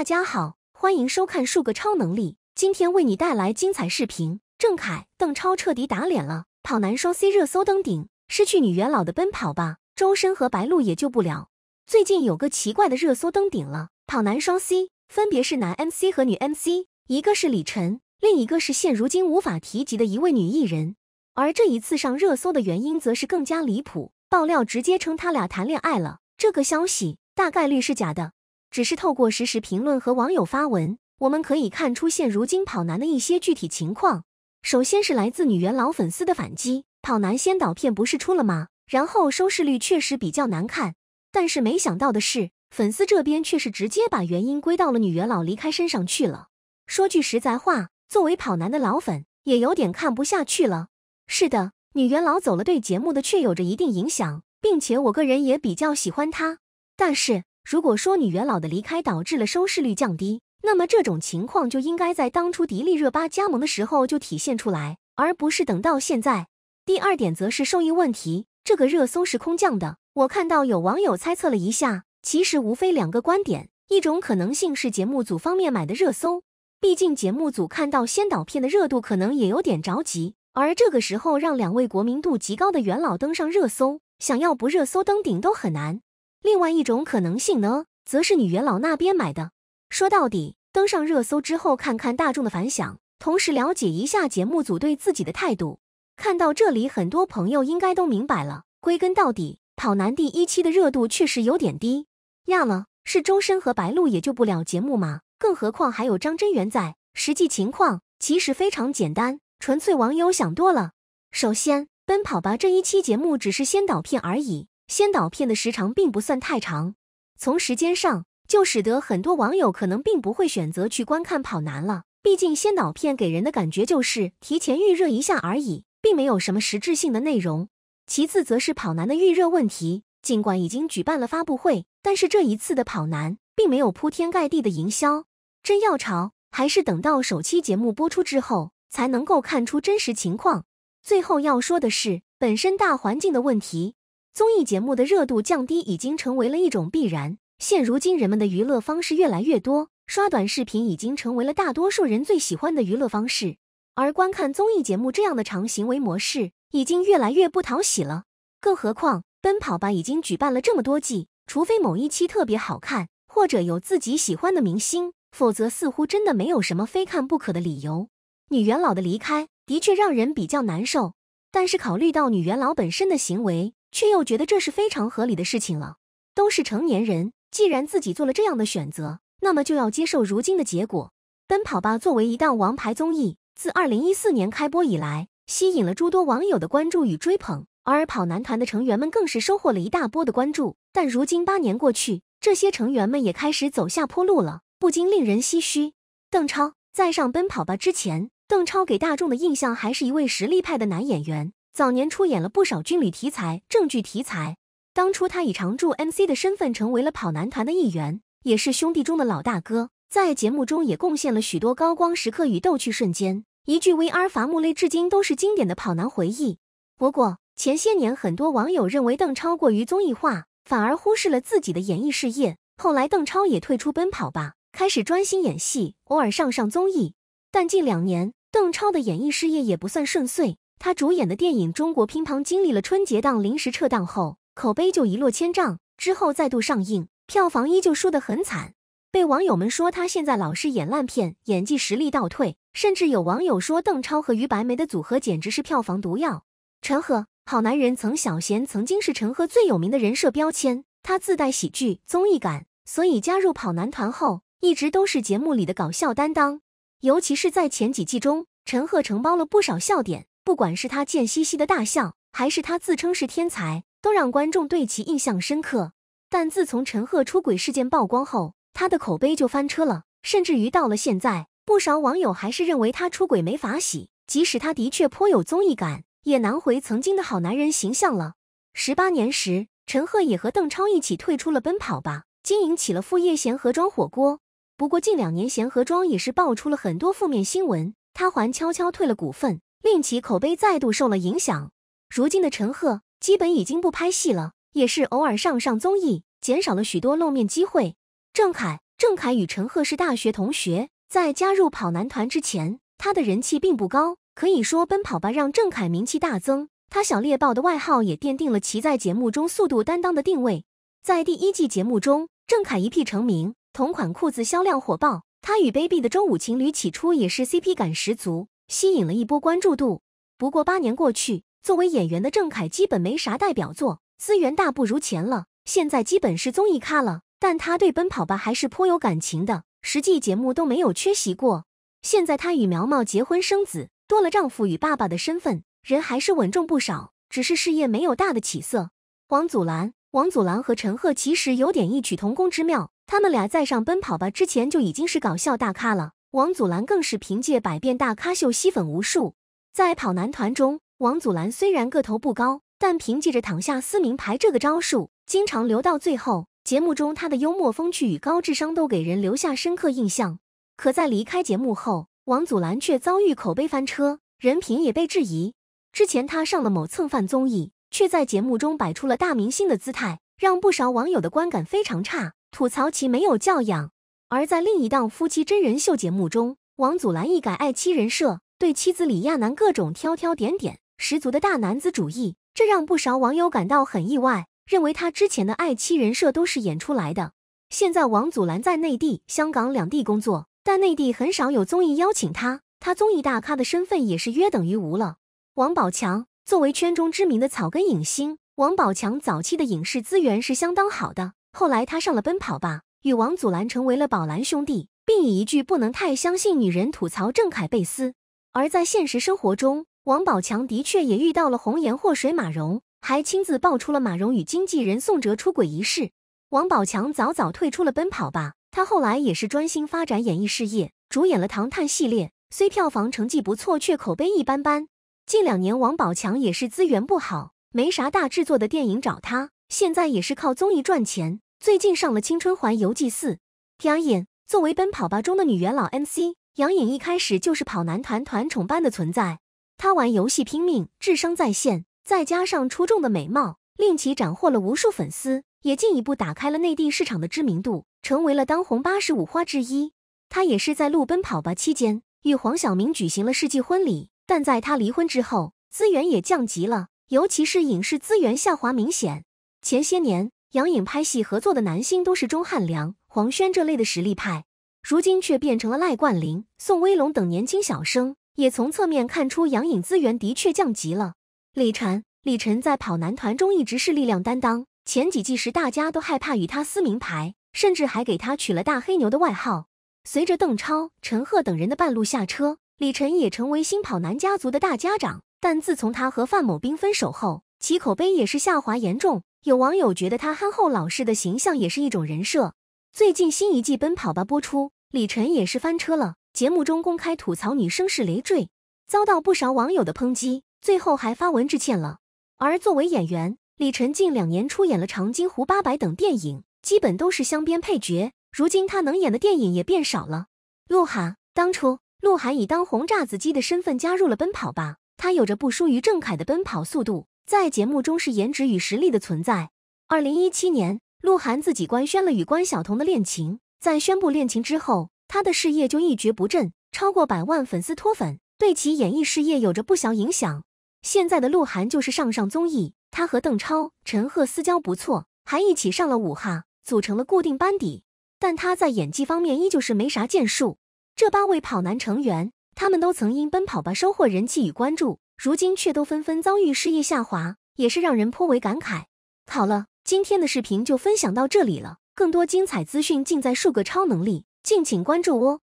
大家好，欢迎收看数个超能力。今天为你带来精彩视频：郑恺、邓超彻底打脸了，跑男双 C 热搜登顶。失去女元老的奔跑吧，周深和白鹿也救不了。最近有个奇怪的热搜登顶了，跑男双 C，分别是男 MC 和女 MC，一个是李晨，另一个是现如今无法提及的一位女艺人。而这一次上热搜的原因，则是更加离谱，爆料直接称他俩谈恋爱了。这个消息大概率是假的。只是透过实时评论和网友发文，我们可以看出现如今跑男的一些具体情况。首先是来自女元老粉丝的反击，跑男先导片不是出了吗？然后收视率确实比较难看。但是没想到的是，粉丝这边却是直接把原因归到了女元老离开身上去了。说句实在话，作为跑男的老粉，也有点看不下去了。是的，女元老走了，对节目的确有着一定影响，并且我个人也比较喜欢她，但是。如果说女元老的离开导致了收视率降低，那么这种情况就应该在当初迪丽热巴加盟的时候就体现出来，而不是等到现在。第二点则是受益问题，这个热搜是空降的。我看到有网友猜测了一下，其实无非两个观点，一种可能性是节目组方面买的热搜，毕竟节目组看到先导片的热度可能也有点着急，而这个时候让两位国民度极高的元老登上热搜，想要不热搜登顶都很难。另外一种可能性呢，则是女元老那边买的。说到底，登上热搜之后，看看大众的反响，同时了解一下节目组对自己的态度。看到这里，很多朋友应该都明白了。归根到底，《跑男》第一期的热度确实有点低。亚了，是周深和白鹿也救不了节目嘛，更何况还有张真源在。实际情况其实非常简单，纯粹网友想多了。首先，《奔跑吧》这一期节目只是先导片而已。先导片的时长并不算太长，从时间上就使得很多网友可能并不会选择去观看跑男了。毕竟先导片给人的感觉就是提前预热一下而已，并没有什么实质性的内容。其次，则是跑男的预热问题。尽管已经举办了发布会，但是这一次的跑男并没有铺天盖地的营销。真要炒，还是等到首期节目播出之后才能够看出真实情况。最后要说的是，本身大环境的问题。综艺节目的热度降低已经成为了一种必然。现如今，人们的娱乐方式越来越多，刷短视频已经成为了大多数人最喜欢的娱乐方式，而观看综艺节目这样的长行为模式已经越来越不讨喜了。更何况，《奔跑吧》已经举办了这么多季，除非某一期特别好看，或者有自己喜欢的明星，否则似乎真的没有什么非看不可的理由。女元老的离开的确让人比较难受，但是考虑到女元老本身的行为。却又觉得这是非常合理的事情了。都是成年人，既然自己做了这样的选择，那么就要接受如今的结果。《奔跑吧》作为一档王牌综艺，自二零一四年开播以来，吸引了诸多网友的关注与追捧。而跑男团的成员们更是收获了一大波的关注。但如今八年过去，这些成员们也开始走下坡路了，不禁令人唏嘘。邓超在上《奔跑吧》之前，邓超给大众的印象还是一位实力派的男演员。早年出演了不少军旅题材、正剧题材。当初他以常驻 MC 的身份成为了跑男团的一员，也是兄弟中的老大哥，在节目中也贡献了许多高光时刻与逗趣瞬间。一句 “VR 伐木累”至今都是经典的跑男回忆。不过前些年很多网友认为邓超过于综艺化，反而忽视了自己的演艺事业。后来邓超也退出奔跑吧，开始专心演戏，偶尔上上综艺。但近两年，邓超的演艺事业也不算顺遂。他主演的电影《中国乒乓》经历了春节档临时撤档后，口碑就一落千丈。之后再度上映，票房依旧输得很惨，被网友们说他现在老是演烂片，演技实力倒退。甚至有网友说，邓超和于白眉的组合简直是票房毒药。陈赫好男人，曾小贤曾经是陈赫最有名的人设标签，他自带喜剧综艺感，所以加入跑男团后，一直都是节目里的搞笑担当。尤其是在前几季中，陈赫承包了不少笑点。不管是他贱兮兮的大笑，还是他自称是天才，都让观众对其印象深刻。但自从陈赫出轨事件曝光后，他的口碑就翻车了，甚至于到了现在，不少网友还是认为他出轨没法洗。即使他的确颇有综艺感，也难回曾经的好男人形象了。十八年时，陈赫也和邓超一起退出了《奔跑吧》，经营起了副业——贤合庄火锅。不过近两年，贤合庄也是爆出了很多负面新闻，他还悄悄退了股份。令其口碑再度受了影响。如今的陈赫基本已经不拍戏了，也是偶尔上上综艺，减少了许多露面机会。郑恺，郑恺与陈赫是大学同学，在加入跑男团之前，他的人气并不高，可以说《奔跑吧》让郑恺名气大增，他“小猎豹”的外号也奠定了其在节目中速度担当的定位。在第一季节目中，郑恺一屁成名，同款裤子销量火爆。他与 Baby 的周五情侣起初也是 CP 感十足。吸引了一波关注度，不过八年过去，作为演员的郑恺基本没啥代表作，资源大不如前了。现在基本是综艺咖了，但他对《奔跑吧》还是颇有感情的，实际节目都没有缺席过。现在他与苗苗结婚生子，多了丈夫与爸爸的身份，人还是稳重不少，只是事业没有大的起色。王祖蓝，王祖蓝和陈赫其实有点异曲同工之妙，他们俩在上《奔跑吧》之前就已经是搞笑大咖了。王祖蓝更是凭借《百变大咖秀》吸粉无数。在《跑男团》中，王祖蓝虽然个头不高，但凭借着“躺下撕名牌”这个招数，经常留到最后。节目中，他的幽默风趣与高智商都给人留下深刻印象。可在离开节目后，王祖蓝却遭遇口碑翻车，人品也被质疑。之前他上了某蹭饭综艺，却在节目中摆出了大明星的姿态，让不少网友的观感非常差，吐槽其没有教养。而在另一档夫妻真人秀节目中，王祖蓝一改爱妻人设，对妻子李亚男各种挑挑点点，十足的大男子主义，这让不少网友感到很意外，认为他之前的爱妻人设都是演出来的。现在王祖蓝在内地、香港两地工作，但内地很少有综艺邀请他，他综艺大咖的身份也是约等于无了。王宝强作为圈中知名的草根影星，王宝强早期的影视资源是相当好的，后来他上了《奔跑吧》。与王祖蓝成为了宝蓝兄弟，并以一句“不能太相信女人”吐槽郑凯贝斯。而在现实生活中，王宝强的确也遇到了红颜祸水马蓉，还亲自爆出了马蓉与经纪人宋哲出轨一事。王宝强早早退出了《奔跑吧》，他后来也是专心发展演艺事业，主演了《唐探》系列，虽票房成绩不错，却口碑一般般。近两年，王宝强也是资源不好，没啥大制作的电影找他，现在也是靠综艺赚钱。最近上了《青春环游记四》，杨颖作为《奔跑吧》中的女元老 MC，杨颖一开始就是跑男团团宠般的存在。她玩游戏拼命，智商在线，再加上出众的美貌，令其斩获了无数粉丝，也进一步打开了内地市场的知名度，成为了当红85花之一。她也是在录《奔跑吧》期间与黄晓明举行了世纪婚礼，但在她离婚之后，资源也降级了，尤其是影视资源下滑明显。前些年。杨颖拍戏合作的男星都是钟汉良、黄轩这类的实力派，如今却变成了赖冠霖、宋威龙等年轻小生，也从侧面看出杨颖资源的确降级了。李晨，李晨在跑男团中一直是力量担当，前几季时大家都害怕与他撕名牌，甚至还给他取了“大黑牛”的外号。随着邓超、陈赫等人的半路下车，李晨也成为新跑男家族的大家长。但自从他和范某兵分手后，其口碑也是下滑严重。有网友觉得他憨厚老实的形象也是一种人设。最近新一季《奔跑吧》播出，李晨也是翻车了。节目中公开吐槽女生是累赘，遭到不少网友的抨击，最后还发文致歉了。而作为演员，李晨近两年出演了《长津湖》《八百》等电影，基本都是香边配角。如今他能演的电影也变少了。鹿晗，当初鹿晗以当红炸子鸡的身份加入了《奔跑吧》，他有着不输于郑恺的奔跑速度。在节目中是颜值与实力的存在。二零一七年，鹿晗自己官宣了与关晓彤的恋情，在宣布恋情之后，他的事业就一蹶不振，超过百万粉丝脱粉，对其演艺事业有着不小影响。现在的鹿晗就是上上综艺，他和邓超、陈赫私交不错，还一起上了《五哈》，组成了固定班底。但他在演技方面依旧是没啥建树。这八位跑男成员，他们都曾因《奔跑吧》收获人气与关注。如今却都纷纷遭遇事业下滑，也是让人颇为感慨。好了，今天的视频就分享到这里了，更多精彩资讯尽在数个超能力，敬请关注哦。